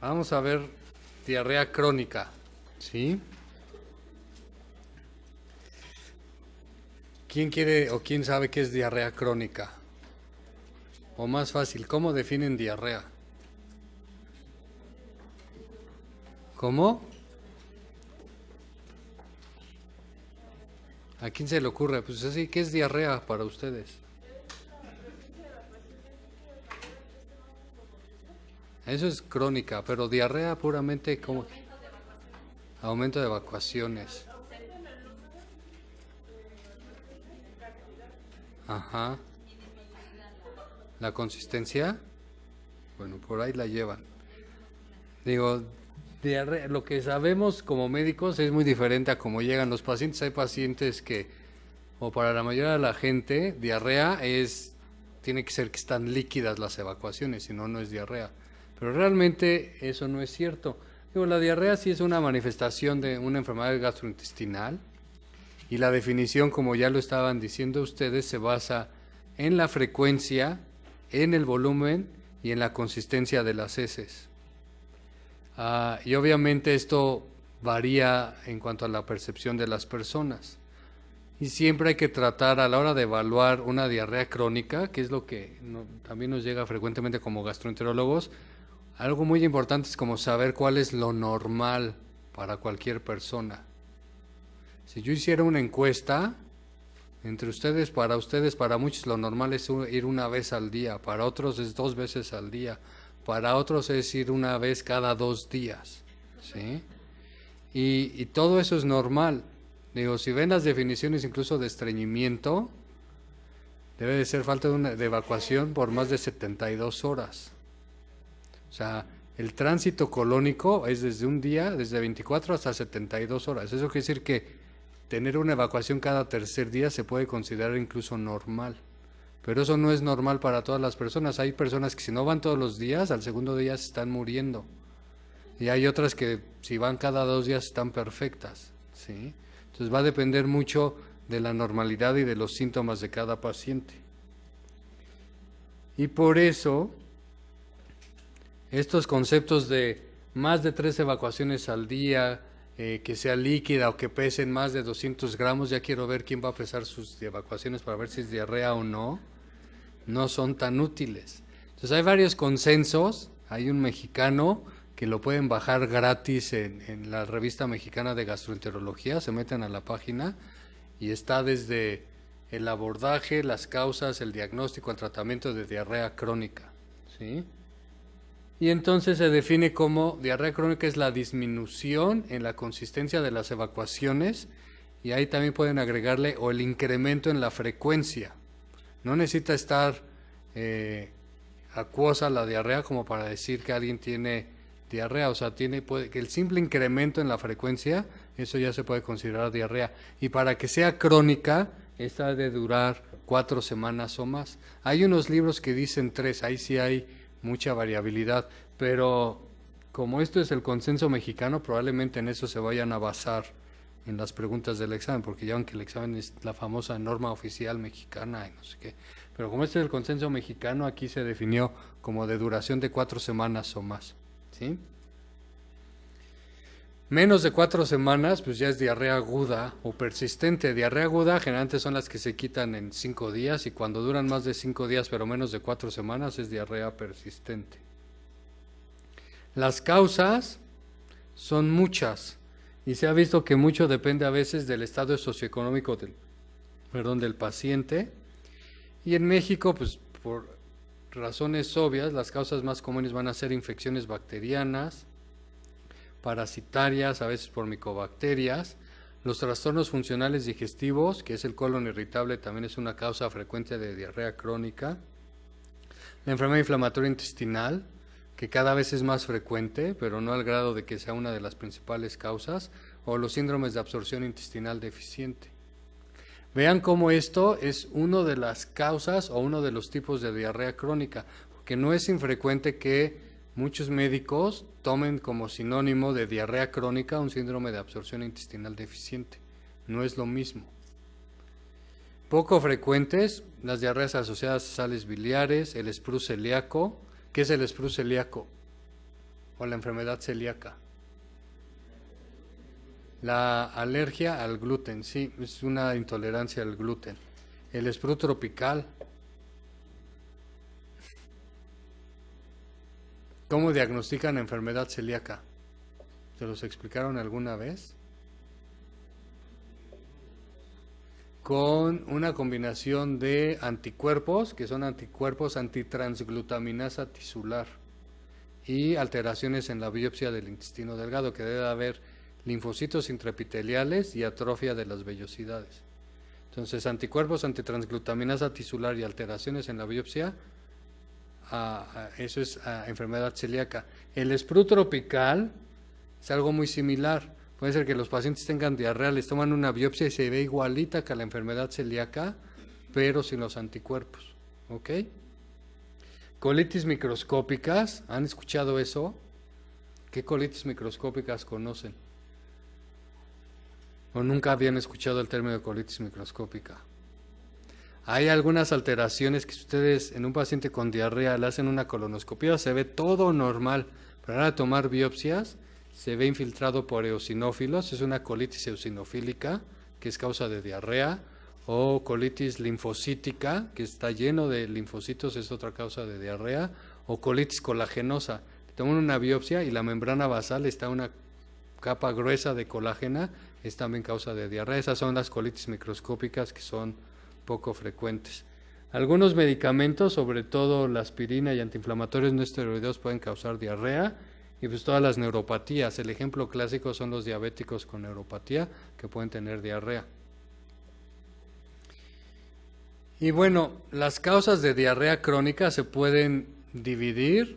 Vamos a ver diarrea crónica, ¿sí? ¿Quién quiere o quién sabe qué es diarrea crónica? O más fácil, ¿cómo definen diarrea? ¿Cómo? ¿A quién se le ocurre? Pues así, ¿qué es diarrea para ustedes? Eso es crónica, pero diarrea puramente como aumento de evacuaciones. Ajá. ¿La consistencia? Bueno, por ahí la llevan. Digo, diarrea, lo que sabemos como médicos es muy diferente a cómo llegan los pacientes. Hay pacientes que, o para la mayoría de la gente, diarrea es, tiene que ser que están líquidas las evacuaciones, si no, no es diarrea. Pero realmente eso no es cierto. la diarrea sí es una manifestación de una enfermedad gastrointestinal y la definición, como ya lo estaban diciendo ustedes, se basa en la frecuencia, en el volumen y en la consistencia de las heces. Ah, y obviamente esto varía en cuanto a la percepción de las personas. Y siempre hay que tratar a la hora de evaluar una diarrea crónica, que es lo que también nos llega frecuentemente como gastroenterólogos, algo muy importante es como saber cuál es lo normal para cualquier persona. Si yo hiciera una encuesta entre ustedes, para ustedes, para muchos lo normal es ir una vez al día, para otros es dos veces al día, para otros es ir una vez cada dos días. ¿sí? Y, todo eso es normal. Digo, si ven las definiciones incluso de estreñimiento, debe de ser falta de, de evacuación por más de 72 horas. O sea, el tránsito colónico es desde un día, desde 24 hasta 72 horas. Eso quiere decir que tener una evacuación cada tercer día se puede considerar incluso normal. Pero eso no es normal para todas las personas. Hay personas que si no van todos los días, al segundo día se están muriendo. Y hay otras que si van cada dos días están perfectas. ¿sí? Entonces va a depender mucho de la normalidad y de los síntomas de cada paciente. Y por eso estos conceptos de más de tres evacuaciones al día, eh, que sea líquida o que pesen más de 200 gramos, ya quiero ver quién va a pesar sus evacuaciones para ver si es diarrea o no, no son tan útiles. Entonces hay varios consensos, hay un mexicano que lo pueden bajar gratis en, en la revista mexicana de gastroenterología, se meten a la página y está desde el abordaje, las causas, el diagnóstico, el tratamiento de diarrea crónica. ¿sí? Y entonces se define como diarrea crónica es la disminución en la consistencia de las evacuaciones y ahí también pueden agregarle o el incremento en la frecuencia. No necesita estar eh, acuosa la diarrea como para decir que alguien tiene diarrea, o sea, tiene que el simple incremento en la frecuencia, eso ya se puede considerar diarrea. Y para que sea crónica, esta de durar cuatro semanas o más. Hay unos libros que dicen tres, ahí sí hay mucha variabilidad, pero como esto es el consenso mexicano, probablemente en eso se vayan a basar en las preguntas del examen, porque ya aunque el examen es la famosa norma oficial mexicana y no sé qué, pero como este es el consenso mexicano, aquí se definió como de duración de cuatro semanas o más, ¿sí? Menos de cuatro semanas, pues ya es diarrea aguda o persistente. Diarrea aguda generalmente son las que se quitan en cinco días y cuando duran más de cinco días pero menos de cuatro semanas es diarrea persistente. Las causas son muchas y se ha visto que mucho depende a veces del estado socioeconómico del, perdón, del paciente. Y en México, pues por razones obvias, las causas más comunes van a ser infecciones bacterianas, parasitarias, a veces por micobacterias. Los trastornos funcionales digestivos, que es el colon irritable, también es una causa frecuente de diarrea crónica. La enfermedad inflamatoria intestinal, que cada vez es más frecuente, pero no al grado de que sea una de las principales causas, o los síndromes de absorción intestinal deficiente. Vean cómo esto es una de las causas o uno de los tipos de diarrea crónica, porque no es infrecuente que muchos médicos tomen como sinónimo de diarrea crónica un síndrome de absorción intestinal deficiente. No es lo mismo. Poco frecuentes las diarreas asociadas a sales biliares, el spruce celíaco. ¿Qué es el spruce celíaco? O la enfermedad celíaca. La alergia al gluten, sí, es una intolerancia al gluten. El spruce tropical, ¿Cómo diagnostican enfermedad celíaca? ¿Se los explicaron alguna vez? Con una combinación de anticuerpos, que son anticuerpos antitransglutaminasa tisular, y alteraciones en la biopsia del intestino delgado, que debe haber linfocitos intrapiteliales y atrofia de las vellosidades. Entonces, anticuerpos antitransglutaminasa tisular y alteraciones en la biopsia eso es enfermedad celíaca. El sprue tropical es algo muy similar. Puede ser que los pacientes tengan diarrea, les toman una biopsia y se ve igualita que la enfermedad celíaca, pero sin los anticuerpos. ¿Ok? Colitis microscópicas, ¿han escuchado eso? ¿Qué colitis microscópicas conocen? ¿O nunca habían escuchado el término de colitis microscópica? Hay algunas alteraciones que si ustedes en un paciente con diarrea le hacen una colonoscopia, se ve todo normal, Para tomar biopsias se ve infiltrado por eosinófilos, es una colitis eosinofílica que es causa de diarrea, o colitis linfocítica, que está lleno de linfocitos, es otra causa de diarrea, o colitis colagenosa. Toman una biopsia y la membrana basal está una capa gruesa de colágena, es también causa de diarrea. Esas son las colitis microscópicas que son poco frecuentes. Algunos medicamentos, sobre todo la aspirina y antiinflamatorios no esteroideos, pueden causar diarrea y pues todas las neuropatías. El ejemplo clásico son los diabéticos con neuropatía que pueden tener diarrea. Y bueno, las causas de diarrea crónica se pueden dividir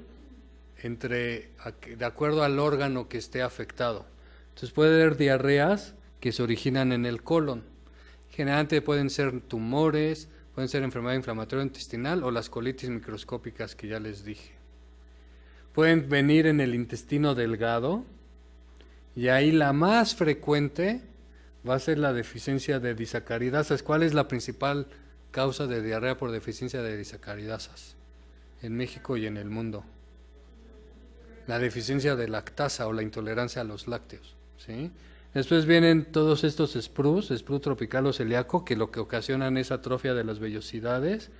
entre de acuerdo al órgano que esté afectado. Entonces puede haber diarreas que se originan en el colon Generalmente pueden ser tumores, pueden ser enfermedad inflamatoria intestinal o las colitis microscópicas que ya les dije. Pueden venir en el intestino delgado y ahí la más frecuente va a ser la deficiencia de disacaridasas. ¿Cuál es la principal causa de diarrea por deficiencia de disacaridasas en México y en el mundo? La deficiencia de lactasa o la intolerancia a los lácteos. ¿sí? Después vienen todos estos sprues, sprue tropical o celíaco, que lo que ocasionan es atrofia de las vellosidades,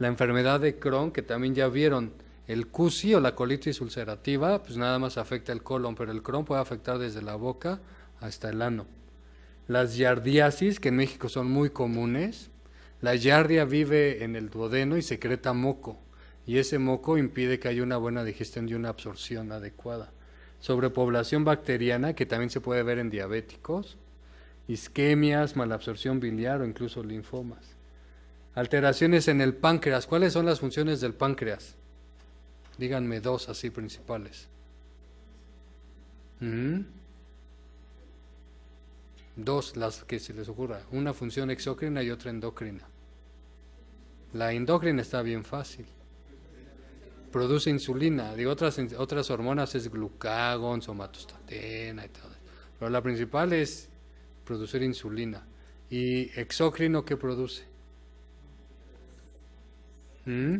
la enfermedad de Crohn, que también ya vieron, el CUSI o la colitis ulcerativa, pues nada más afecta el colon, pero el Crohn puede afectar desde la boca hasta el ano. Las yardiasis, que en México son muy comunes, la yardia vive en el duodeno y secreta moco, y ese moco impide que haya una buena digestión y una absorción adecuada sobrepoblación bacteriana que también se puede ver en diabéticos, isquemias, malabsorción biliar o incluso linfomas. Alteraciones en el páncreas. ¿Cuáles son las funciones del páncreas? Díganme dos así principales. Mm. Dos, las que se les ocurra. Una función exócrina y otra endocrina. La endócrina está bien fácil produce insulina. Digo, otras, otras hormonas es glucagón, somatostatena y todo. Pero la principal es producir insulina. ¿Y exócrino qué produce? ¿Mm?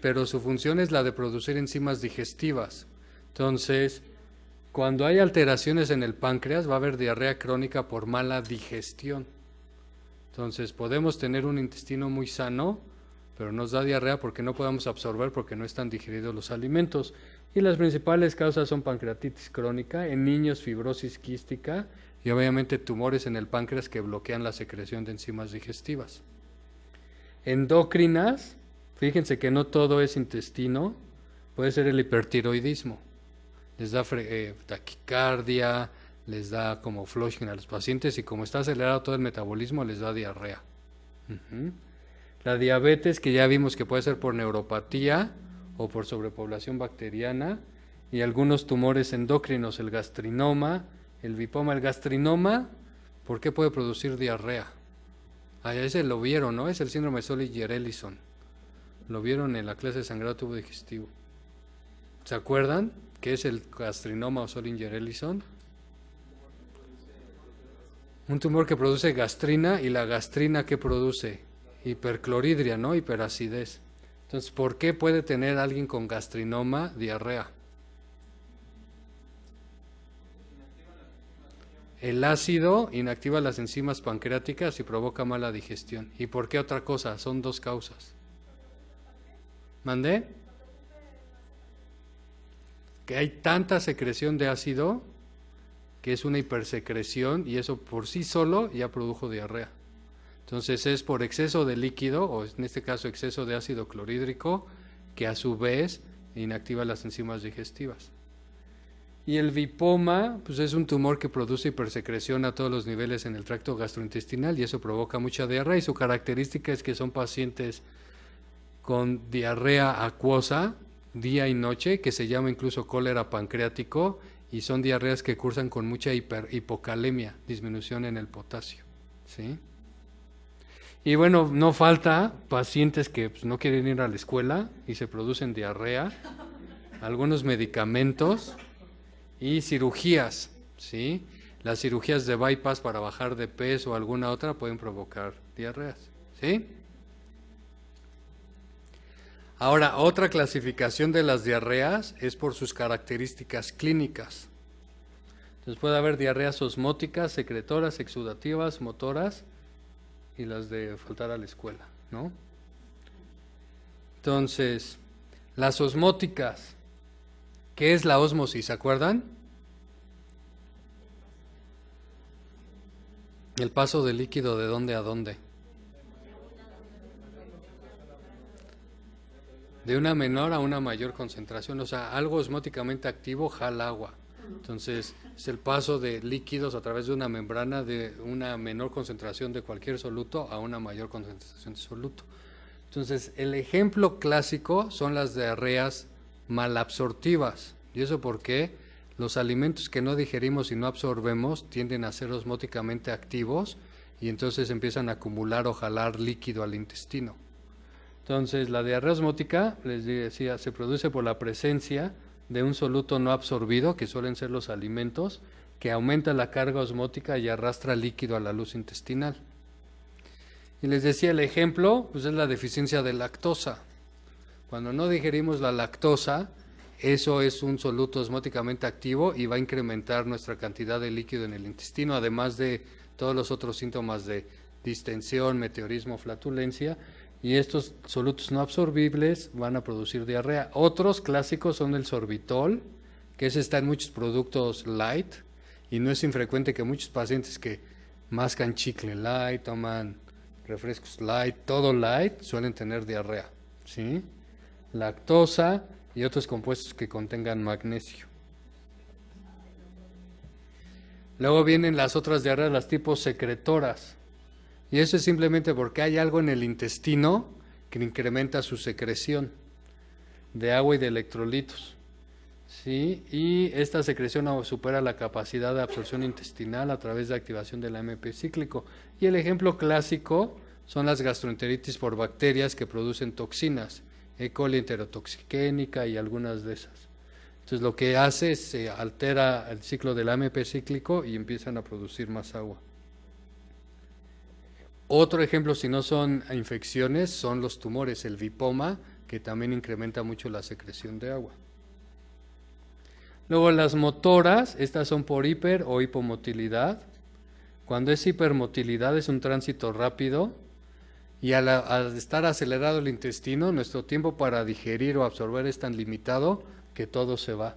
Pero su función es la de producir enzimas digestivas. Entonces, cuando hay alteraciones en el páncreas, va a haber diarrea crónica por mala digestión. Entonces, podemos tener un intestino muy sano, pero nos da diarrea porque no podemos absorber porque no están digeridos los alimentos. Y las principales causas son pancreatitis crónica, en niños fibrosis quística y obviamente tumores en el páncreas que bloquean la secreción de enzimas digestivas. Endocrinas, fíjense que no todo es intestino, puede ser el hipertiroidismo. Les da eh, taquicardia, les da como flushing a los pacientes y como está acelerado todo el metabolismo les da diarrea. La diabetes, que ya vimos que puede ser por neuropatía o por sobrepoblación bacteriana, y algunos tumores endócrinos, el gastrinoma, el bipoma. El gastrinoma, ¿por qué puede producir diarrea? Allá ese lo vieron, ¿no? Es el síndrome de solinger Lo vieron en la clase de sangrado tubo digestivo. ¿Se acuerdan? ¿Qué es el gastrinoma o solinger gerelison Un tumor que produce gastrina y la gastrina que produce hipercloridria, ¿no? Hiperacidez. Entonces, ¿por qué puede tener alguien con gastrinoma diarrea? El ácido inactiva las enzimas pancreáticas y provoca mala digestión. ¿Y por qué otra cosa? Son dos causas. ¿Mandé? Que hay tanta secreción de ácido que es una hipersecreción y eso por sí solo ya produjo diarrea. Entonces es por exceso de líquido, o en este caso exceso de ácido clorhídrico, que a su vez inactiva las enzimas digestivas. Y el vipoma, pues es un tumor que produce hipersecreción a todos los niveles en el tracto gastrointestinal y eso provoca mucha diarrea y su característica es que son pacientes con diarrea acuosa día y noche, que se llama incluso cólera pancreático y son diarreas que cursan con mucha hipocalemia, disminución en el potasio, ¿sí? Y bueno, no falta pacientes que pues, no quieren ir a la escuela y se producen diarrea, algunos medicamentos y cirugías, ¿sí? Las cirugías de bypass para bajar de peso o alguna otra pueden provocar diarreas, ¿sí? Ahora, otra clasificación de las diarreas es por sus características clínicas. Entonces puede haber diarreas osmóticas, secretoras, exudativas, motoras, y las de faltar a la escuela, ¿no? Entonces, las osmóticas, ¿qué es la osmosis? ¿Se acuerdan? El paso de líquido de dónde a dónde. De una menor a una mayor concentración, o sea, algo osmóticamente activo jala agua. Entonces, es el paso de líquidos a través de una membrana de una menor concentración de cualquier soluto a una mayor concentración de soluto. Entonces, el ejemplo clásico son las diarreas malabsortivas. ¿Y eso porque Los alimentos que no digerimos y no absorbemos tienden a ser osmóticamente activos y entonces empiezan a acumular o jalar líquido al intestino. Entonces, la diarrea osmótica, les decía, se produce por la presencia de un soluto no absorbido, que suelen ser los alimentos, que aumenta la carga osmótica y arrastra líquido a la luz intestinal. Y les decía el ejemplo, pues es la deficiencia de lactosa. Cuando no digerimos la lactosa, eso es un soluto osmóticamente activo y va a incrementar nuestra cantidad de líquido en el intestino, además de todos los otros síntomas de distensión, meteorismo, flatulencia y estos solutos no absorbibles van a producir diarrea. Otros clásicos son el sorbitol, que se está en muchos productos light y no es infrecuente que muchos pacientes que mascan chicle light, toman refrescos light, todo light, suelen tener diarrea, ¿sí? Lactosa y otros compuestos que contengan magnesio. Luego vienen las otras diarreas, las tipos secretoras. Y eso es simplemente porque hay algo en el intestino que incrementa su secreción de agua y de electrolitos. ¿sí? Y esta secreción supera la capacidad de absorción intestinal a través de activación del AMP cíclico. Y el ejemplo clásico son las gastroenteritis por bacterias que producen toxinas, E. coli enterotoxiquénica y algunas de esas. Entonces lo que hace es se eh, altera el ciclo del AMP cíclico y empiezan a producir más agua. Otro ejemplo, si no son infecciones, son los tumores, el vipoma, que también incrementa mucho la secreción de agua. Luego las motoras, estas son por hiper o hipomotilidad. Cuando es hipermotilidad es un tránsito rápido y al, al, estar acelerado el intestino, nuestro tiempo para digerir o absorber es tan limitado que todo se va.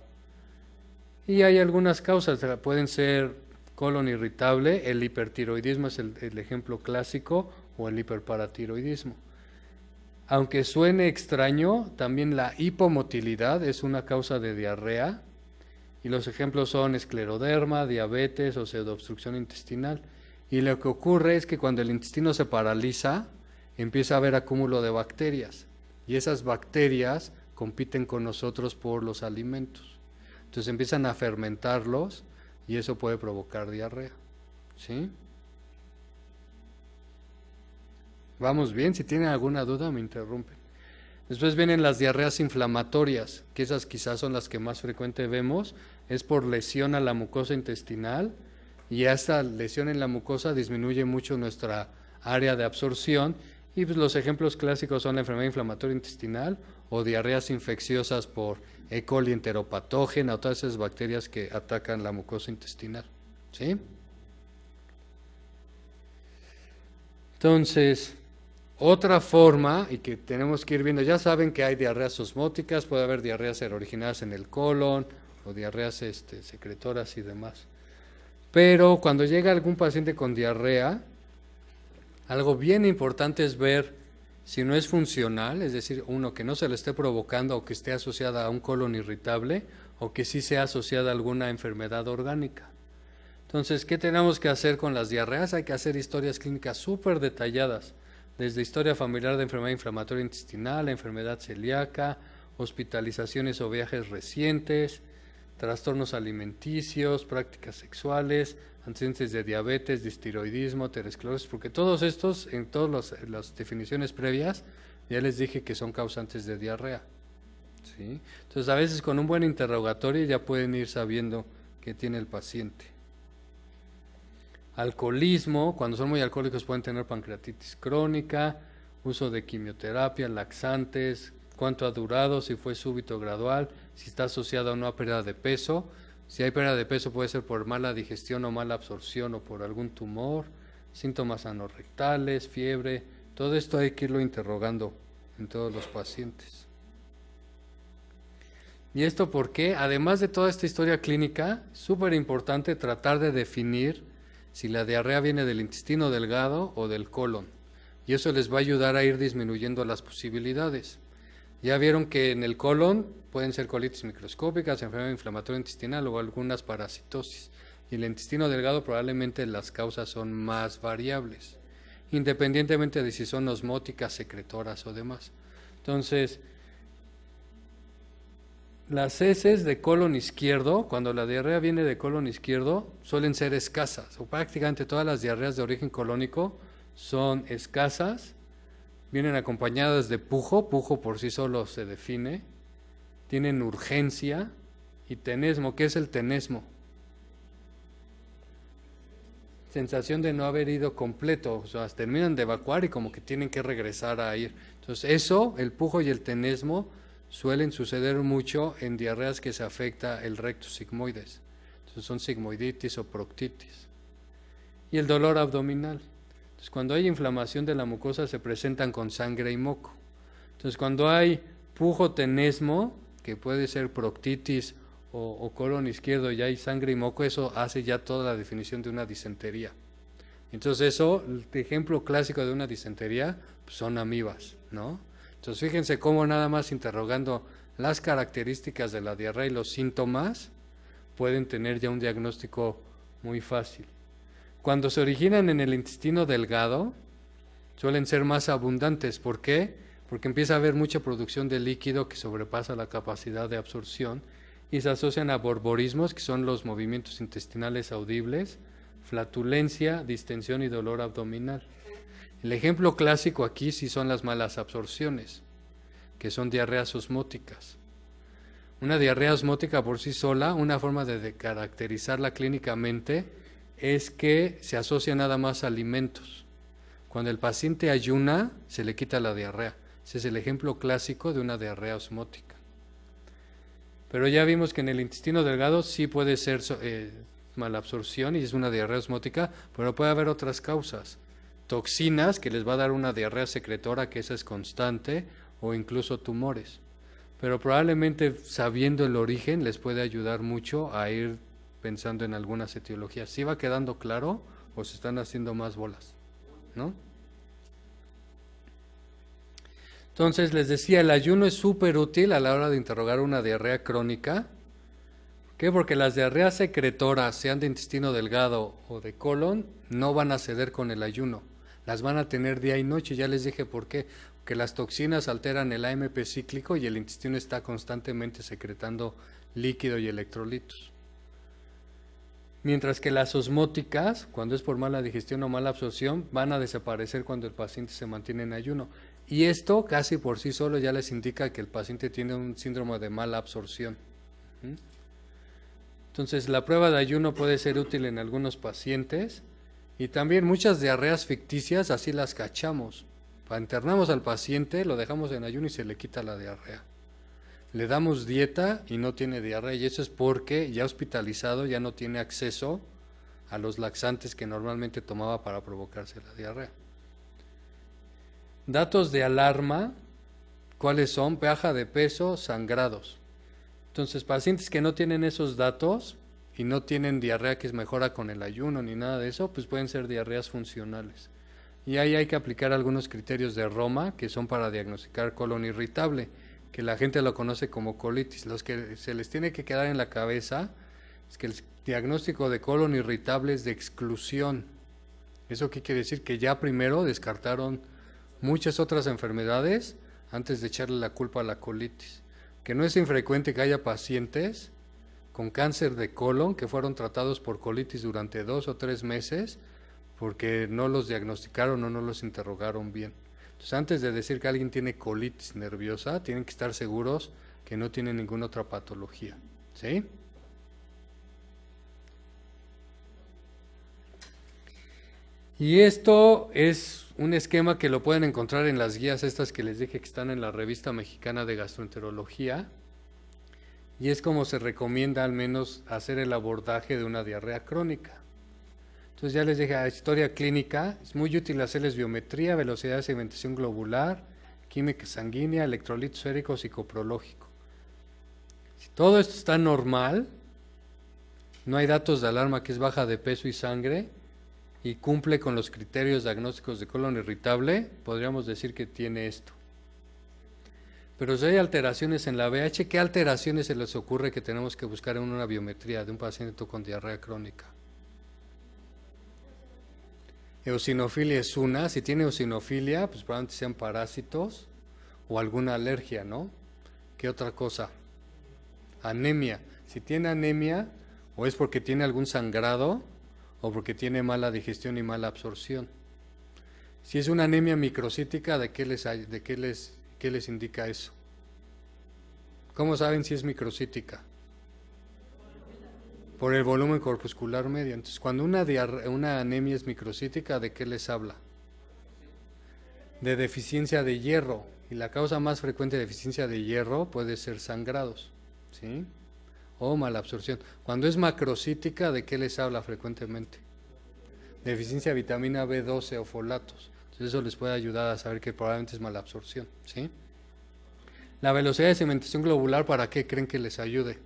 Y hay algunas causas, pueden ser colon irritable, el hipertiroidismo es el, ejemplo clásico o el hiperparatiroidismo. Aunque suene extraño, también la hipomotilidad es una causa de diarrea y los ejemplos son escleroderma, diabetes o pseudoobstrucción intestinal. Y lo que ocurre es que cuando el intestino se paraliza, empieza a haber acúmulo de bacterias y esas bacterias compiten con nosotros por los alimentos. Entonces empiezan a fermentarlos y eso puede provocar diarrea. ¿Sí? Vamos bien, si tienen alguna duda me interrumpen. Después vienen las diarreas inflamatorias, que esas quizás son las que más frecuente vemos, es por lesión a la mucosa intestinal y esta lesión en la mucosa disminuye mucho nuestra área de absorción y pues los ejemplos clásicos son la enfermedad inflamatoria intestinal o diarreas infecciosas por E. coli enteropatógena o todas esas bacterias que atacan la mucosa intestinal. ¿Sí? Entonces, otra forma, y que tenemos que ir viendo, ya saben que hay diarreas osmóticas, puede haber diarreas originadas en el colon o diarreas este, secretoras y demás. Pero cuando llega algún paciente con diarrea, algo bien importante es ver si no es funcional, es decir, uno que no se le esté provocando o que esté asociada a un colon irritable o que sí sea asociada a alguna enfermedad orgánica. Entonces, ¿qué tenemos que hacer con las diarreas? Hay que hacer historias clínicas súper detalladas, desde historia familiar de enfermedad inflamatoria intestinal, enfermedad celíaca, hospitalizaciones o viajes recientes, trastornos alimenticios, prácticas sexuales, antecedentes de diabetes, distiroidismo, teresclerosis, porque todos estos, en todas las definiciones previas, ya les dije que son causantes de diarrea. Entonces, a veces con un buen interrogatorio ya pueden ir sabiendo qué tiene el paciente. Alcoholismo, cuando son muy alcohólicos pueden tener pancreatitis crónica, uso de quimioterapia, laxantes, cuánto ha durado, si fue súbito o gradual, si está asociado a pérdida de peso. Si hay pérdida de peso puede ser por mala digestión o mala absorción o por algún tumor, síntomas anorrectales, fiebre, todo esto hay que irlo interrogando en todos los pacientes. ¿Y esto por qué? Además de toda esta historia clínica, súper importante tratar de definir si la diarrea viene del intestino delgado o del colon. Y eso les va a ayudar a ir disminuyendo las posibilidades. Ya vieron que en el colon pueden ser colitis microscópicas, enfermedad inflamatoria intestinal o algunas parasitosis. Y el intestino delgado probablemente las causas son más variables, independientemente de si son osmóticas, secretoras o demás. Entonces, las heces de colon izquierdo, cuando la diarrea viene de colon izquierdo, suelen ser escasas, o prácticamente todas las diarreas de origen colónico son escasas vienen acompañadas de pujo, pujo por sí solo se define, tienen urgencia y tenesmo, ¿qué es el tenesmo? Sensación de no haber ido completo, o sea, terminan de evacuar y como que tienen que regresar a ir. Entonces eso, el pujo y el tenesmo, suelen suceder mucho en diarreas que se afecta el recto sigmoides. Entonces son sigmoiditis o proctitis. Y el dolor abdominal cuando hay inflamación de la mucosa se presentan con sangre y moco. Entonces, cuando hay pujo tenesmo, que puede ser proctitis o, colon izquierdo y hay sangre y moco, eso hace ya toda la definición de una disentería. Entonces, eso, el ejemplo clásico de una disentería pues, son amibas, ¿no? Entonces, fíjense cómo nada más interrogando las características de la diarrea y los síntomas pueden tener ya un diagnóstico muy fácil. Cuando se originan en el intestino delgado, suelen ser más abundantes. ¿Por qué? Porque empieza a haber mucha producción de líquido que sobrepasa la capacidad de absorción y se asocian a borborismos, que son los movimientos intestinales audibles, flatulencia, distensión y dolor abdominal. El ejemplo clásico aquí sí son las malas absorciones, que son diarreas osmóticas. Una diarrea osmótica por sí sola, una forma de caracterizarla clínicamente, es que se asocia nada más a alimentos. Cuando el paciente ayuna, se le quita la diarrea. Ese es el ejemplo clásico de una diarrea osmótica. Pero ya vimos que en el intestino delgado sí puede ser eh, malabsorción y es una diarrea osmótica, pero puede haber otras causas. Toxinas que les va a dar una diarrea secretora que esa es constante o incluso tumores. Pero probablemente sabiendo el origen les puede ayudar mucho a ir pensando en algunas etiologías. si va quedando claro o se están haciendo más bolas? ¿No? Entonces les decía, el ayuno es súper útil a la hora de interrogar una diarrea crónica. ¿Por ¿Qué? Porque las diarreas secretoras, sean de intestino delgado o de colon, no van a ceder con el ayuno. Las van a tener día y noche. Ya les dije por qué. que las toxinas alteran el AMP cíclico y el intestino está constantemente secretando líquido y electrolitos. Mientras que las osmóticas, cuando es por mala digestión o mala absorción, van a desaparecer cuando el paciente se mantiene en ayuno. Y esto casi por sí solo ya les indica que el paciente tiene un síndrome de mala absorción. Entonces la prueba de ayuno puede ser útil en algunos pacientes y también muchas diarreas ficticias así las cachamos. Internamos al paciente, lo dejamos en ayuno y se le quita la diarrea le damos dieta y no tiene diarrea y eso es porque ya hospitalizado ya no tiene acceso a los laxantes que normalmente tomaba para provocarse la diarrea. Datos de alarma, ¿cuáles son? Baja de peso, sangrados. Entonces, pacientes que no tienen esos datos y no tienen diarrea que es mejora con el ayuno ni nada de eso, pues pueden ser diarreas funcionales. Y ahí hay que aplicar algunos criterios de Roma que son para diagnosticar colon irritable que la gente lo conoce como colitis. Los que se les tiene que quedar en la cabeza es que el diagnóstico de colon irritable es de exclusión. ¿Eso qué quiere decir? Que ya primero descartaron muchas otras enfermedades antes de echarle la culpa a la colitis. Que no es infrecuente que haya pacientes con cáncer de colon que fueron tratados por colitis durante dos o tres meses porque no los diagnosticaron o no los interrogaron bien. Pues antes de decir que alguien tiene colitis nerviosa, tienen que estar seguros que no tiene ninguna otra patología. Y esto es un esquema que lo pueden encontrar en las guías estas que les dije que están en la revista mexicana de gastroenterología. Y es como se recomienda al menos hacer el abordaje de una diarrea crónica. Entonces ya les dije, a ah, historia clínica, es muy útil hacerles biometría, velocidad de segmentación globular, química sanguínea, electrolito esférico, psicoprológico. Si todo esto está normal, no hay datos de alarma que es baja de peso y sangre y cumple con los criterios diagnósticos de colon irritable, podríamos decir que tiene esto. Pero si hay alteraciones en la VH, ¿qué alteraciones se les ocurre que tenemos que buscar en una biometría de un paciente con diarrea crónica? eosinofilia es una. Si tiene eosinofilia, pues probablemente sean parásitos o alguna alergia, ¿no? ¿Qué otra cosa? Anemia. Si tiene anemia, o es porque tiene algún sangrado, o porque tiene mala digestión y mala absorción. Si es una anemia microcítica, ¿de qué les, de qué les, qué les indica eso? ¿Cómo saben si es microcítica? por el volumen corpuscular medio. Entonces, cuando una, anemia es microcítica, ¿de qué les habla? De deficiencia de hierro. Y la causa más frecuente de deficiencia de hierro puede ser sangrados, ¿sí? O malabsorción. Cuando es macrocítica, ¿de qué les habla frecuentemente? Deficiencia de vitamina B12 o folatos. Entonces, eso les puede ayudar a saber que probablemente es malabsorción, ¿sí? La velocidad de cementación globular, ¿para qué creen que les ayude?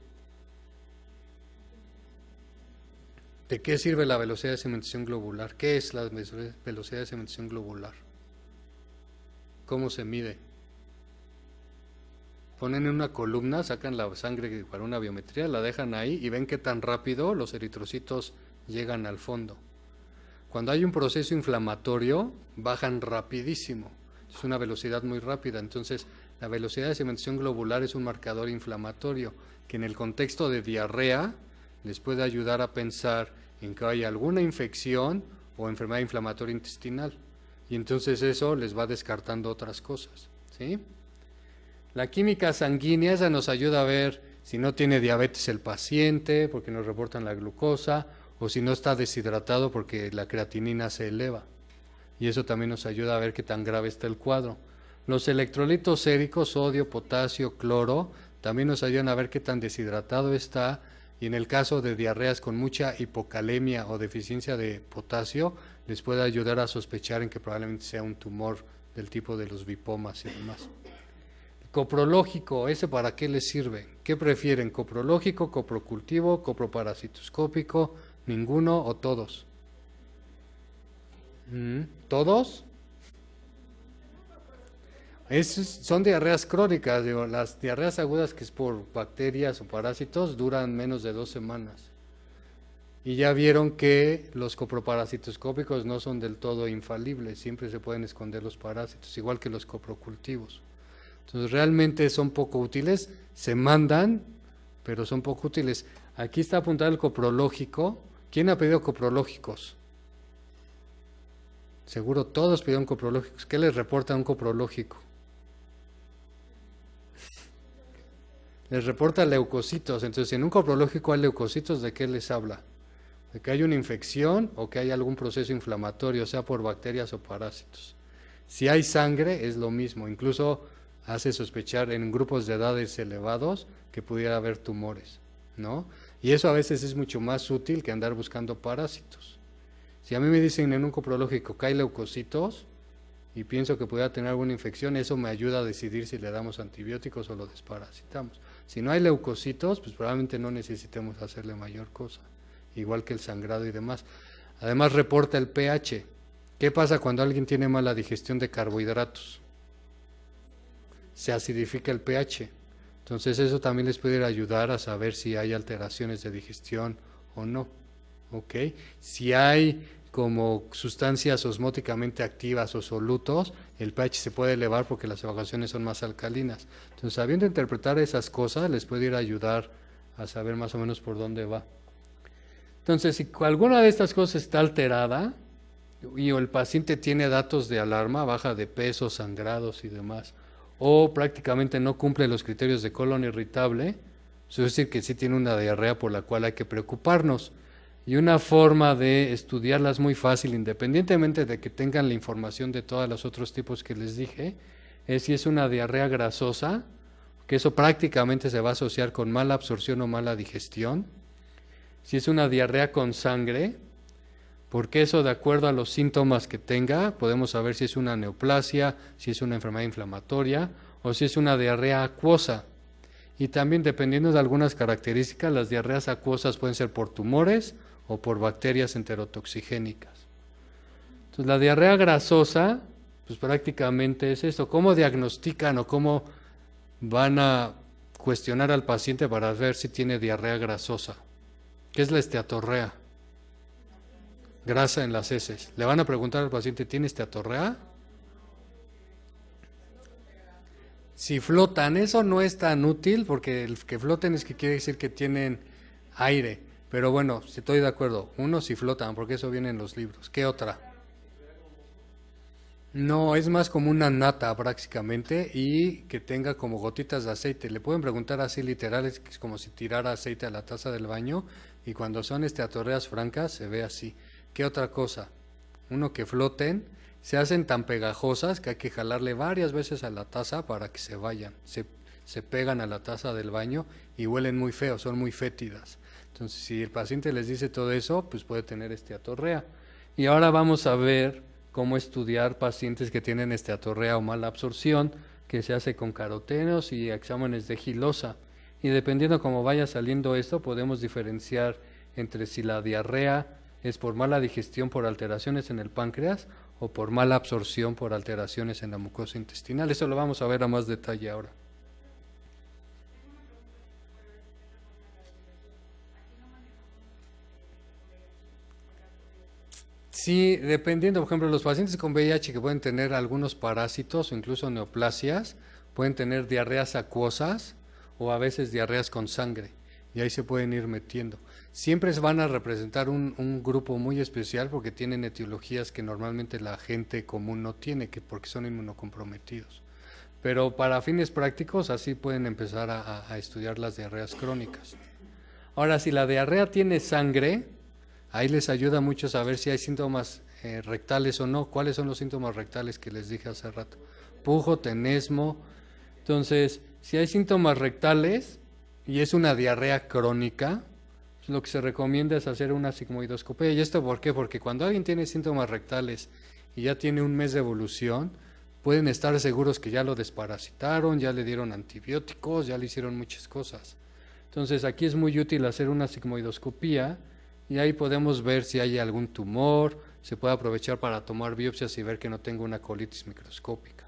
¿De qué sirve la velocidad de cementación globular? ¿Qué es la velocidad de cementación globular? ¿Cómo se mide? Ponen en una columna, sacan la sangre para una biometría, la dejan ahí y ven qué tan rápido los eritrocitos llegan al fondo. Cuando hay un proceso inflamatorio, bajan rapidísimo. Es una velocidad muy rápida. Entonces, la velocidad de cementación globular es un marcador inflamatorio que en el contexto de diarrea les puede ayudar a pensar en que haya alguna infección o enfermedad inflamatoria intestinal. Y entonces eso les va descartando otras cosas. ¿sí? La química sanguínea, esa nos ayuda a ver si no tiene diabetes el paciente, porque nos reportan la glucosa, o si no está deshidratado porque la creatinina se eleva. Y eso también nos ayuda a ver qué tan grave está el cuadro. Los electrolitos séricos, sodio, potasio, cloro, también nos ayudan a ver qué tan deshidratado está, y en el caso de diarreas con mucha hipocalemia o deficiencia de potasio, les puede ayudar a sospechar en que probablemente sea un tumor del tipo de los bipomas y demás. Coprológico, ¿ese para qué les sirve? ¿Qué prefieren? ¿Coprológico, coprocultivo, coproparasitoscópico, ninguno o todos? ¿Mm? ¿Todos? son diarreas crónicas, las diarreas agudas que es por bacterias o parásitos duran menos de dos semanas. Y ya vieron que los cópicos no son del todo infalibles, siempre se pueden esconder los parásitos, igual que los coprocultivos. Entonces realmente son poco útiles, se mandan, pero son poco útiles. Aquí está apuntado el coprológico. ¿Quién ha pedido coprológicos? Seguro todos pidieron coprológicos. ¿Qué les reporta un coprológico? les reporta leucocitos. Entonces, en un coprológico hay leucocitos, ¿de qué les habla? De que hay una infección o que hay algún proceso inflamatorio, sea por bacterias o parásitos. Si hay sangre, es lo mismo. Incluso hace sospechar en grupos de edades elevados que pudiera haber tumores, ¿no? Y eso a veces es mucho más útil que andar buscando parásitos. Si a mí me dicen en un coprológico que hay leucocitos y pienso que pudiera tener alguna infección, eso me ayuda a decidir si le damos antibióticos o lo desparasitamos. Si no hay leucocitos, pues probablemente no necesitemos hacerle mayor cosa, igual que el sangrado y demás. Además reporta el pH. ¿Qué pasa cuando alguien tiene mala digestión de carbohidratos? Se acidifica el pH. Entonces eso también les puede ayudar a saber si hay alteraciones de digestión o no. ¿Ok? Si hay como sustancias osmóticamente activas o solutos, el pH se puede elevar porque las evacuaciones son más alcalinas. Entonces, sabiendo interpretar esas cosas, les puede ir a ayudar a saber más o menos por dónde va. Entonces, si alguna de estas cosas está alterada y el paciente tiene datos de alarma, baja de peso, sangrados y demás, o prácticamente no cumple los criterios de colon irritable, eso es decir que sí tiene una diarrea por la cual hay que preocuparnos. Y una forma de estudiarlas muy fácil, independientemente de que tengan la información de todos los otros tipos que les dije, es si es una diarrea grasosa, que eso prácticamente se va a asociar con mala absorción o mala digestión. Si es una diarrea con sangre, porque eso de acuerdo a los síntomas que tenga, podemos saber si es una neoplasia, si es una enfermedad inflamatoria o si es una diarrea acuosa. Y también dependiendo de algunas características, las diarreas acuosas pueden ser por tumores o por bacterias enterotoxigénicas. Entonces la diarrea grasosa, pues prácticamente es esto. ¿Cómo diagnostican o cómo van a cuestionar al paciente para ver si tiene diarrea grasosa? ¿Qué es la esteatorrea? Grasa en las heces. Le van a preguntar al paciente, ¿tiene esteatorrea? Si flotan, eso no es tan útil porque el que floten es que quiere decir que tienen aire. Pero bueno, estoy de acuerdo. Unos si flotan, porque eso viene en los libros. ¿Qué otra? No, es más como una nata prácticamente y que tenga como gotitas de aceite. Le pueden preguntar así literales, es como si tirara aceite a la taza del baño y cuando son este atorreas francas se ve así. ¿Qué otra cosa? Uno que floten, se hacen tan pegajosas que hay que jalarle varias veces a la taza para que se vayan. Se, se pegan a la taza del baño y huelen muy feo, son muy fétidas. Entonces, si el paciente les dice todo eso, pues puede tener esteatorrea. Y ahora vamos a ver cómo estudiar pacientes que tienen esteatorrea o mala absorción, que se hace con carotenos y exámenes de gilosa. Y dependiendo cómo vaya saliendo esto, podemos diferenciar entre si la diarrea es por mala digestión por alteraciones en el páncreas o por mala absorción por alteraciones en la mucosa intestinal. Eso lo vamos a ver a más detalle ahora. Sí, dependiendo, por ejemplo, los pacientes con VIH que pueden tener algunos parásitos o incluso neoplasias, pueden tener diarreas acuosas o a veces diarreas con sangre, y ahí se pueden ir metiendo. Siempre van a representar un, grupo muy especial porque tienen etiologías que normalmente la gente común no tiene, que porque son inmunocomprometidos. Pero para fines prácticos, así pueden empezar a estudiar las diarreas crónicas. Ahora, si la diarrea tiene sangre, Ahí les ayuda mucho saber si hay síntomas eh, rectales o no. ¿Cuáles son los síntomas rectales que les dije hace rato? Pujo, tenesmo. Entonces, si hay síntomas rectales y es una diarrea crónica, lo que se recomienda es hacer una sigmoidoscopia. ¿Y esto por qué? Porque cuando alguien tiene síntomas rectales y ya tiene un mes de evolución, pueden estar seguros que ya lo desparasitaron, ya le dieron antibióticos, ya le hicieron muchas cosas. Entonces aquí es muy útil hacer una sigmoidoscopía y ahí podemos ver si hay algún tumor, se puede aprovechar para tomar biopsias y ver que no tengo una colitis microscópica.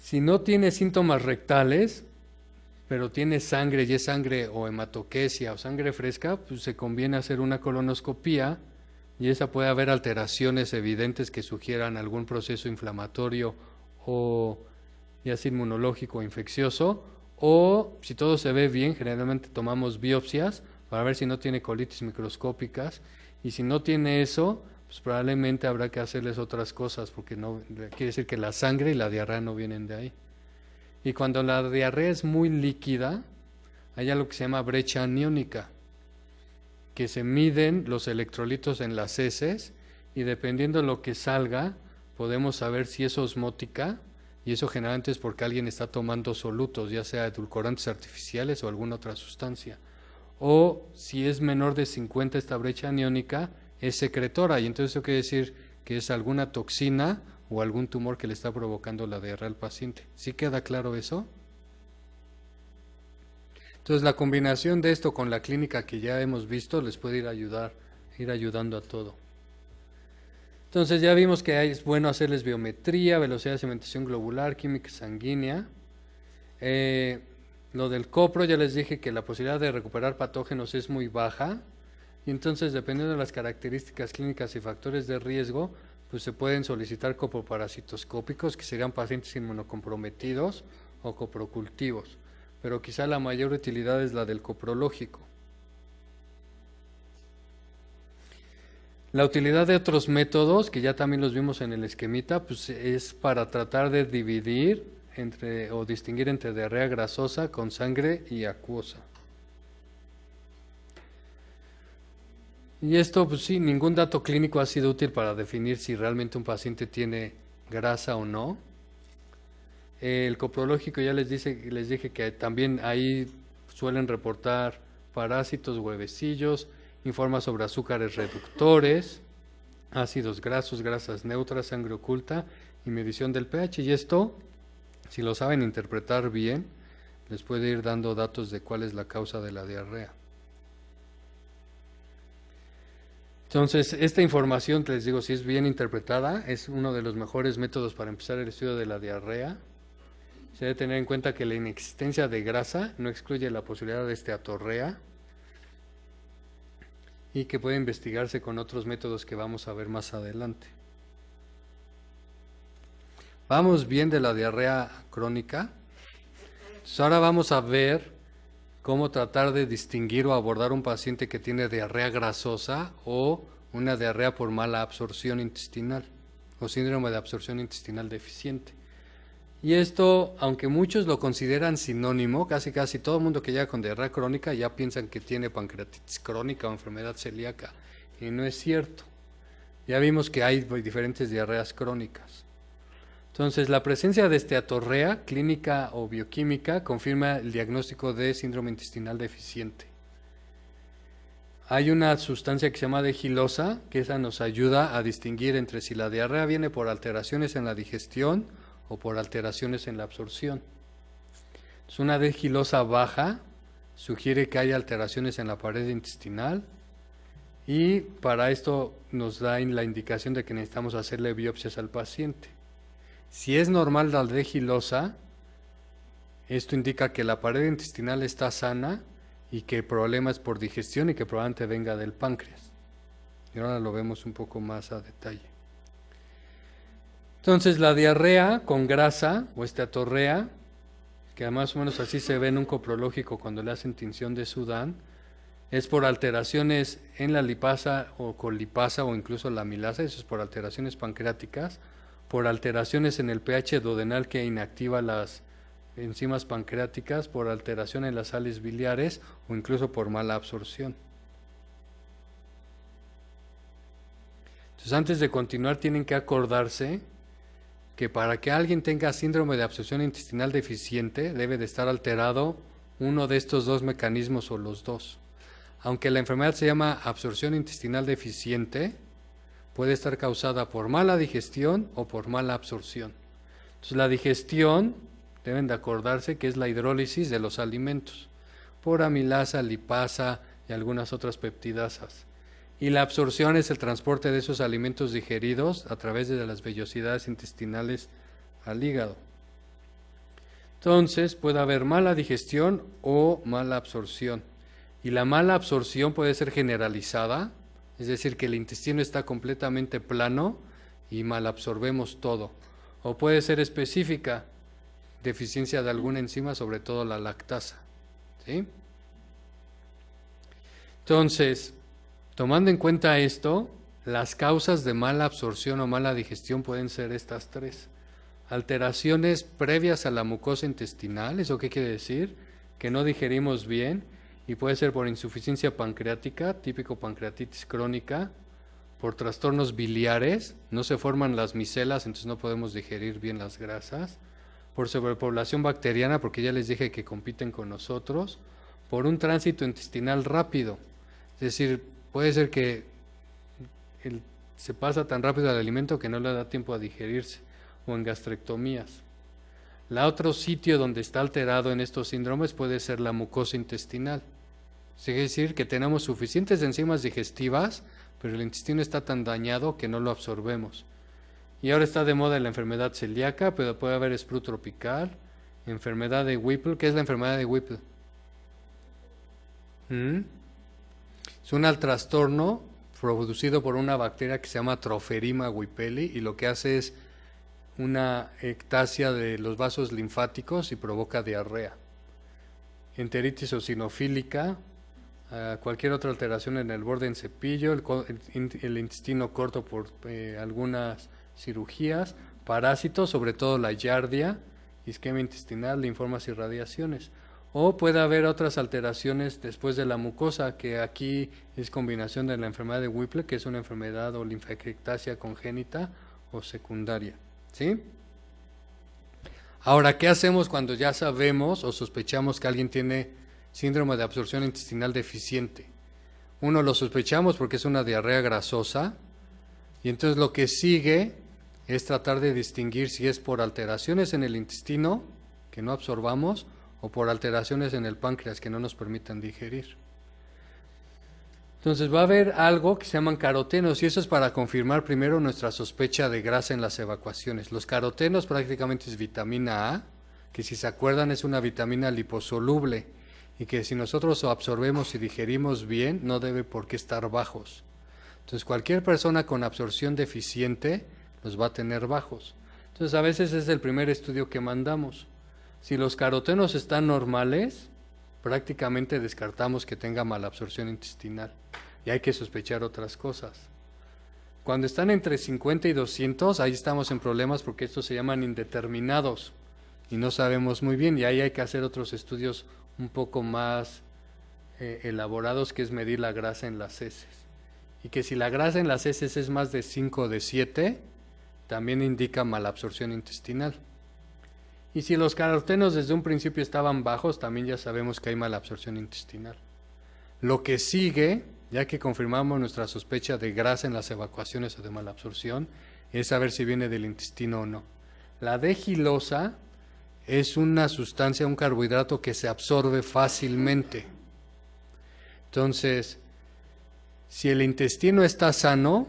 Si no tiene síntomas rectales, pero tiene sangre y es sangre o hematoquesia o sangre fresca, pues se conviene hacer una colonoscopía y esa puede haber alteraciones evidentes que sugieran algún proceso inflamatorio o ya sea inmunológico o infeccioso, o si todo se ve bien, generalmente tomamos biopsias para ver si no tiene colitis microscópicas. Y si no tiene eso, pues probablemente habrá que hacerles otras cosas, porque no quiere decir que la sangre y la diarrea no vienen de ahí. Y cuando la diarrea es muy líquida, hay algo que se llama brecha aniónica, que se miden los electrolitos en las heces y dependiendo de lo que salga, podemos saber si es osmótica y eso generalmente es porque alguien está tomando solutos, ya sea edulcorantes artificiales o alguna otra sustancia o si es menor de 50 esta brecha aniónica, es secretora. Y entonces eso quiere decir que es alguna toxina o algún tumor que le está provocando la DR al paciente. ¿Sí queda claro eso? Entonces la combinación de esto con la clínica que ya hemos visto les puede ir ayudar, ir ayudando a todo. Entonces ya vimos que es bueno hacerles biometría, velocidad de cementación globular, química sanguínea. Eh, lo del copro, ya les dije que la posibilidad de recuperar patógenos es muy baja. Y entonces, dependiendo de las características clínicas y factores de riesgo, pues se pueden solicitar coproparasitoscópicos, que serían pacientes inmunocomprometidos o coprocultivos. Pero quizá la mayor utilidad es la del coprológico. La utilidad de otros métodos, que ya también los vimos en el esquemita, pues es para tratar de dividir o distinguir entre diarrea grasosa con sangre y acuosa. Y esto, pues sí, ningún dato clínico ha sido útil para definir si realmente un paciente tiene grasa o no. El coprológico ya les, dice, les dije que también ahí suelen reportar parásitos, huevecillos, informa sobre azúcares reductores, ácidos grasos, grasas neutras, sangre oculta y medición del pH. Y esto si lo saben interpretar bien, les puede ir dando datos de cuál es la causa de la diarrea. Entonces, esta información, les digo, si es bien interpretada, es uno de los mejores métodos para empezar el estudio de la diarrea. Se debe tener en cuenta que la inexistencia de grasa no excluye la posibilidad de este atorrea. y que puede investigarse con otros métodos que vamos a ver más adelante. Vamos bien de la diarrea crónica. ahora vamos a ver cómo tratar de distinguir o abordar un paciente que tiene diarrea grasosa o una diarrea por mala absorción intestinal o síndrome de absorción intestinal deficiente. Y esto, aunque muchos lo consideran sinónimo, casi casi todo el mundo que llega con diarrea crónica ya piensan que tiene pancreatitis crónica o enfermedad celíaca. Y no es cierto. Ya vimos que hay diferentes diarreas crónicas. Entonces, la presencia de esteatorrea clínica o bioquímica confirma el diagnóstico de síndrome intestinal deficiente. Hay una sustancia que se llama degilosa, que esa nos ayuda a distinguir entre si la diarrea viene por alteraciones en la digestión o por alteraciones en la absorción. Es una degilosa baja sugiere que hay alteraciones en la pared intestinal y para esto nos da la indicación de que necesitamos hacerle biopsias al paciente. Si es normal la aldehilosa, esto indica que la pared intestinal está sana y que el problema es por digestión y que probablemente venga del páncreas. Y ahora lo vemos un poco más a detalle. Entonces la diarrea con grasa o esteatorrea, que más o menos así se ve en un coprológico cuando le hacen tinción de Sudán, es por alteraciones en la lipasa o colipasa o incluso la milasa, eso es por alteraciones pancreáticas por alteraciones en el pH duodenal que inactiva las enzimas pancreáticas, por alteración en las sales biliares o incluso por mala absorción. Entonces, antes de continuar, tienen que acordarse que para que alguien tenga síndrome de absorción intestinal deficiente, debe de estar alterado uno de estos dos mecanismos o los dos. Aunque la enfermedad se llama absorción intestinal deficiente, puede estar causada por mala digestión o por mala absorción. Entonces, la digestión, deben de acordarse que es la hidrólisis de los alimentos, por amilasa, lipasa y algunas otras peptidasas. Y la absorción es el transporte de esos alimentos digeridos a través de las vellosidades intestinales al hígado. Entonces puede haber mala digestión o mala absorción. Y la mala absorción puede ser generalizada, es decir, que el intestino está completamente plano y malabsorbemos todo. O puede ser específica, deficiencia de alguna enzima, sobre todo la lactasa. Entonces, tomando en cuenta esto, las causas de mala absorción o mala digestión pueden ser estas tres. Alteraciones previas a la mucosa intestinal, ¿eso qué quiere decir? Que no digerimos bien y puede ser por insuficiencia pancreática, típico pancreatitis crónica, por trastornos biliares, no se forman las micelas, entonces no podemos digerir bien las grasas, por sobrepoblación bacteriana, porque ya les dije que compiten con nosotros, por un tránsito intestinal rápido, es decir, puede ser que se pasa tan rápido el alimento que no le da tiempo a digerirse, o en gastrectomías. La otro sitio donde está alterado en estos síndromes puede ser la mucosa intestinal. Quiere decir que tenemos suficientes enzimas digestivas, pero el intestino está tan dañado que no lo absorbemos. Y ahora está de moda la enfermedad celíaca, pero puede haber sprue tropical, enfermedad de Whipple. ¿Qué es la enfermedad de Whipple? ¿Mm? Es un trastorno producido por una bacteria que se llama Troferima whippeli y lo que hace es una ectasia de los vasos linfáticos y provoca diarrea. Enteritis osinofílica, cualquier otra alteración en el borde en cepillo, el, intestino corto por eh, algunas cirugías, parásitos, sobre todo la yardia, isquemia intestinal, linformas y radiaciones. O puede haber otras alteraciones después de la mucosa, que aquí es combinación de la enfermedad de Whipple, que es una enfermedad o linfectasia congénita o secundaria. ¿Sí? Ahora, ¿qué hacemos cuando ya sabemos o sospechamos que alguien tiene síndrome de absorción intestinal deficiente. Uno lo sospechamos porque es una diarrea grasosa y entonces lo que sigue es tratar de distinguir si es por alteraciones en el intestino que no absorbamos o por alteraciones en el páncreas que no nos permitan digerir. Entonces va a haber algo que se llaman carotenos y eso es para confirmar primero nuestra sospecha de grasa en las evacuaciones. Los carotenos prácticamente es vitamina A, que si se acuerdan es una vitamina liposoluble y que si nosotros absorbemos y digerimos bien, no debe por qué estar bajos. Entonces cualquier persona con absorción deficiente los va a tener bajos. Entonces a veces es el primer estudio que mandamos. Si los carotenos están normales, prácticamente descartamos que tenga mala absorción intestinal y hay que sospechar otras cosas. Cuando están entre 50 y 200, ahí estamos en problemas porque estos se llaman indeterminados y no sabemos muy bien y ahí hay que hacer otros estudios un poco más eh, elaborados, que es medir la grasa en las heces. Y que si la grasa en las heces es más de 5 o de 7, también indica malabsorción intestinal. Y si los carotenos desde un principio estaban bajos, también ya sabemos que hay malabsorción intestinal. Lo que sigue, ya que confirmamos nuestra sospecha de grasa en las evacuaciones o de malabsorción, es saber si viene del intestino o no. La degilosa es una sustancia, un carbohidrato que se absorbe fácilmente. Entonces, si el intestino está sano,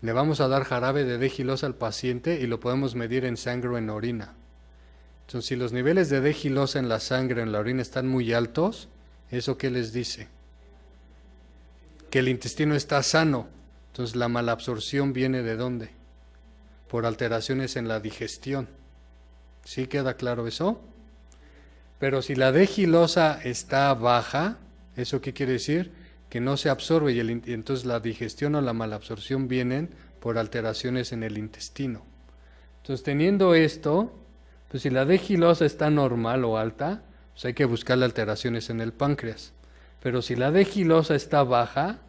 le vamos a dar jarabe de d al paciente y lo podemos medir en sangre o en orina. Entonces, si los niveles de d en la sangre o en la orina están muy altos, ¿eso qué les dice? Que el intestino está sano. Entonces, la malabsorción viene de dónde? Por alteraciones en la digestión. ¿Sí queda claro eso? Pero si la degilosa está baja, ¿eso qué quiere decir? Que no se absorbe y, entonces la digestión o la malabsorción vienen por alteraciones en el intestino. Entonces, teniendo esto, pues si la degilosa está normal o alta, pues hay que buscar alteraciones en el páncreas. Pero si la degilosa está baja,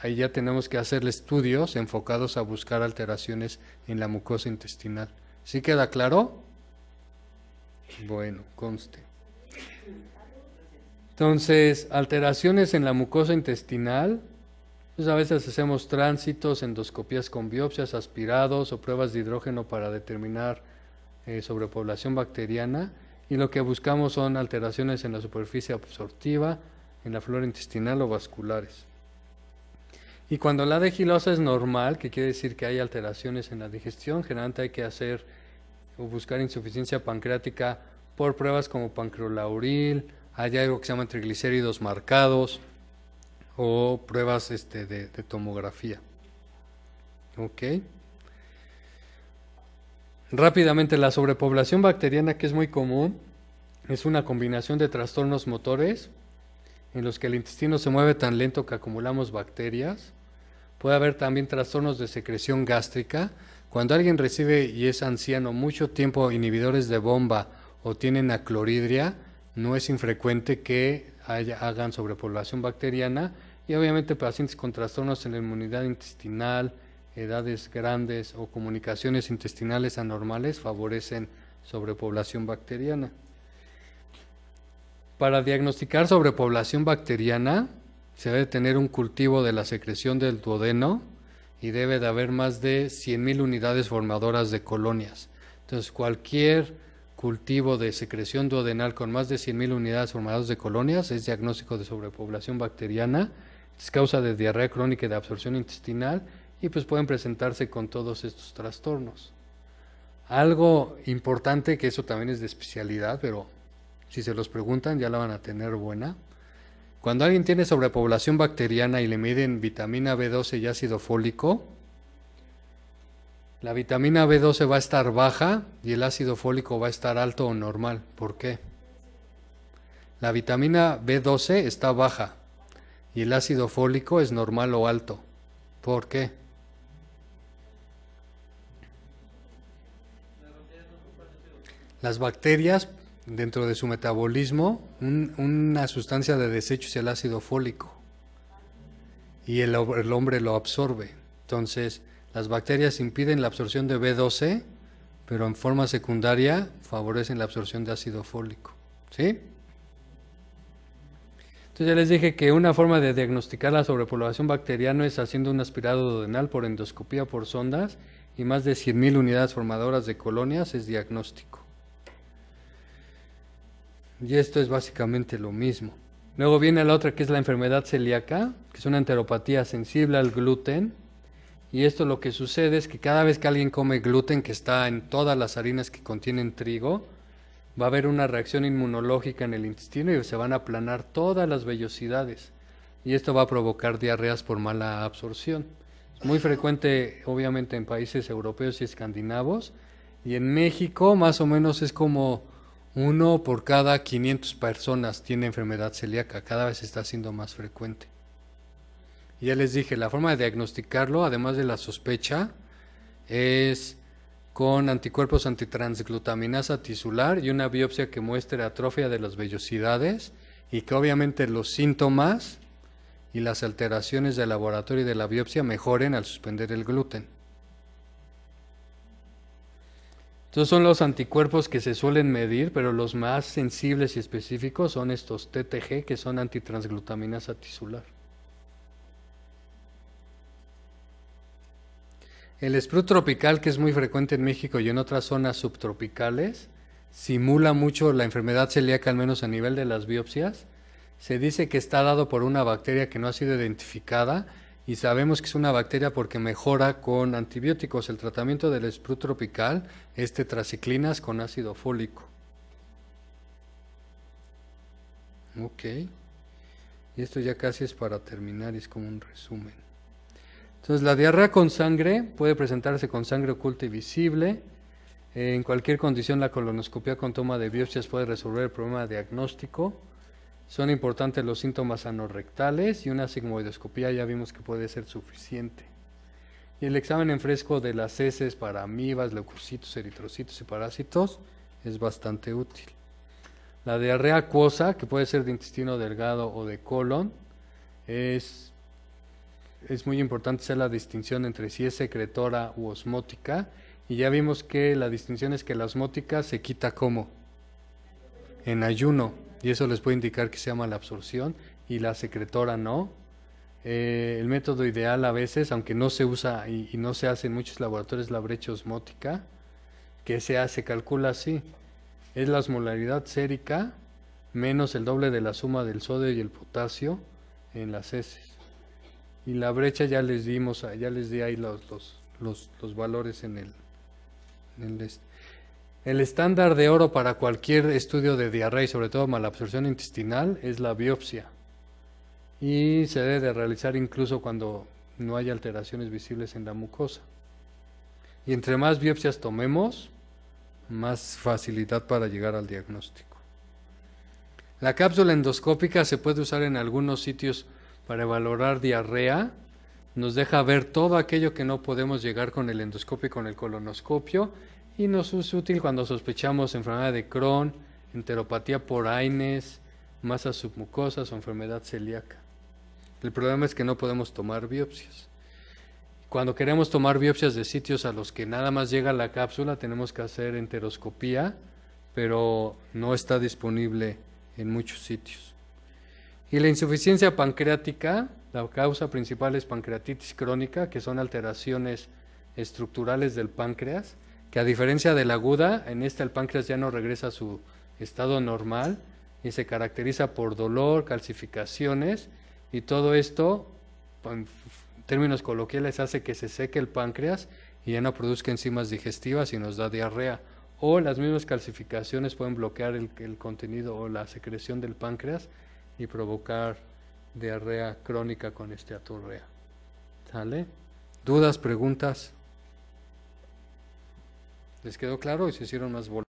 ahí ya tenemos que hacer estudios enfocados a buscar alteraciones en la mucosa intestinal. ¿Sí queda claro? Bueno, conste. Entonces, alteraciones en la mucosa intestinal. Pues a veces hacemos tránsitos, endoscopías con biopsias, aspirados o pruebas de hidrógeno para determinar eh, sobrepoblación bacteriana. Y lo que buscamos son alteraciones en la superficie absortiva, en la flora intestinal o vasculares. Y cuando la degilosa es normal, que quiere decir que hay alteraciones en la digestión, generalmente hay que hacer o buscar insuficiencia pancreática por pruebas como pancreolauril, hay algo que se llama triglicéridos marcados o pruebas este, de, tomografía. Rápidamente, la sobrepoblación bacteriana que es muy común es una combinación de trastornos motores en los que el intestino se mueve tan lento que acumulamos bacterias. Puede haber también trastornos de secreción gástrica, cuando alguien recibe y es anciano mucho tiempo inhibidores de bomba o tienen acloridria, no es infrecuente que hagan sobrepoblación bacteriana y obviamente pacientes con trastornos en la inmunidad intestinal, edades grandes o comunicaciones intestinales anormales favorecen sobrepoblación bacteriana. Para diagnosticar sobrepoblación bacteriana se debe tener un cultivo de la secreción del duodeno y debe de haber más de 100.000 unidades formadoras de colonias. Entonces, cualquier cultivo de secreción duodenal con más de 100.000 unidades formadoras de colonias es diagnóstico de sobrepoblación bacteriana, es causa de diarrea crónica y de absorción intestinal y pues pueden presentarse con todos estos trastornos. Algo importante, que eso también es de especialidad, pero si se los preguntan ya la van a tener buena, cuando alguien tiene sobrepoblación bacteriana y le miden vitamina B12 y ácido fólico, la vitamina B12 va a estar baja y el ácido fólico va a estar alto o normal. ¿Por qué? La vitamina B12 está baja y el ácido fólico es normal o alto. ¿Por qué? Las bacterias dentro de su metabolismo una sustancia de desecho es el ácido fólico y el, hombre lo absorbe. Entonces, las bacterias impiden la absorción de B12, pero en forma secundaria favorecen la absorción de ácido fólico. ¿Sí? Entonces ya les dije que una forma de diagnosticar la sobrepoblación bacteriana es haciendo un aspirado duodenal por endoscopía por sondas y más de 100.000 unidades formadoras de colonias es diagnóstico. Y esto es básicamente lo mismo. Luego viene la otra que es la enfermedad celíaca, que es una enteropatía sensible al gluten. Y esto lo que sucede es que cada vez que alguien come gluten, que está en todas las harinas que contienen trigo, va a haber una reacción inmunológica en el intestino y se van a aplanar todas las vellosidades. Y esto va a provocar diarreas por mala absorción. Es muy frecuente, obviamente, en países europeos y escandinavos. Y en México, más o menos, es como uno por cada 500 personas tiene enfermedad celíaca, cada vez está siendo más frecuente. ya les dije, la forma de diagnosticarlo, además de la sospecha, es con anticuerpos antitransglutaminasa tisular y una biopsia que muestre atrofia de las vellosidades y que obviamente los síntomas y las alteraciones del laboratorio y de la biopsia mejoren al suspender el gluten. Estos son los anticuerpos que se suelen medir, pero los más sensibles y específicos son estos TTG, que son antitransglutaminasa tisular. El sprut tropical, que es muy frecuente en México y en otras zonas subtropicales, simula mucho la enfermedad celíaca, al menos a nivel de las biopsias. Se dice que está dado por una bacteria que no ha sido identificada y sabemos que es una bacteria porque mejora con antibióticos. El tratamiento del spru tropical es tetraciclinas con ácido fólico. Ok. Y esto ya casi es para terminar, es como un resumen. Entonces, la diarrea con sangre puede presentarse con sangre oculta y visible. En cualquier condición, la colonoscopia con toma de biopsias puede resolver el problema diagnóstico. Son importantes los síntomas anorrectales y una sigmoidoscopía ya vimos que puede ser suficiente. Y el examen en fresco de las heces para amibas, leucocitos, eritrocitos y parásitos es bastante útil. La diarrea acuosa, que puede ser de intestino delgado o de colon, es, es muy importante hacer la distinción entre si es secretora u osmótica. Y ya vimos que la distinción es que la osmótica se quita como en ayuno y eso les puede indicar que se llama la absorción y la secretora no. Eh, el método ideal a veces, aunque no se usa y, no se hace en muchos laboratorios, la brecha osmótica, que se hace, calcula así, es la osmolaridad sérica menos el doble de la suma del sodio y el potasio en las heces. Y la brecha ya les dimos, ya les di ahí los, los, valores en el, este. El estándar de oro para cualquier estudio de diarrea y sobre todo malabsorción intestinal es la biopsia. Y se debe realizar incluso cuando no hay alteraciones visibles en la mucosa. Y entre más biopsias tomemos, más facilidad para llegar al diagnóstico. La cápsula endoscópica se puede usar en algunos sitios para valorar diarrea. Nos deja ver todo aquello que no podemos llegar con el endoscopio y con el colonoscopio y nos es útil cuando sospechamos enfermedad de Crohn, enteropatía por AINES, masas submucosas o enfermedad celíaca. El problema es que no podemos tomar biopsias. Cuando queremos tomar biopsias de sitios a los que nada más llega la cápsula, tenemos que hacer enteroscopía, pero no está disponible en muchos sitios. Y la insuficiencia pancreática, la causa principal es pancreatitis crónica, que son alteraciones estructurales del páncreas, que a diferencia de la aguda, en esta el páncreas ya no regresa a su estado normal y se caracteriza por dolor, calcificaciones y todo esto, en términos coloquiales, hace que se seque el páncreas y ya no produzca enzimas digestivas y nos da diarrea. O las mismas calcificaciones pueden bloquear el, contenido o la secreción del páncreas y provocar diarrea crónica con este ¿Sale? ¿Dudas, preguntas? ¿Les quedó claro y se hicieron más bolas?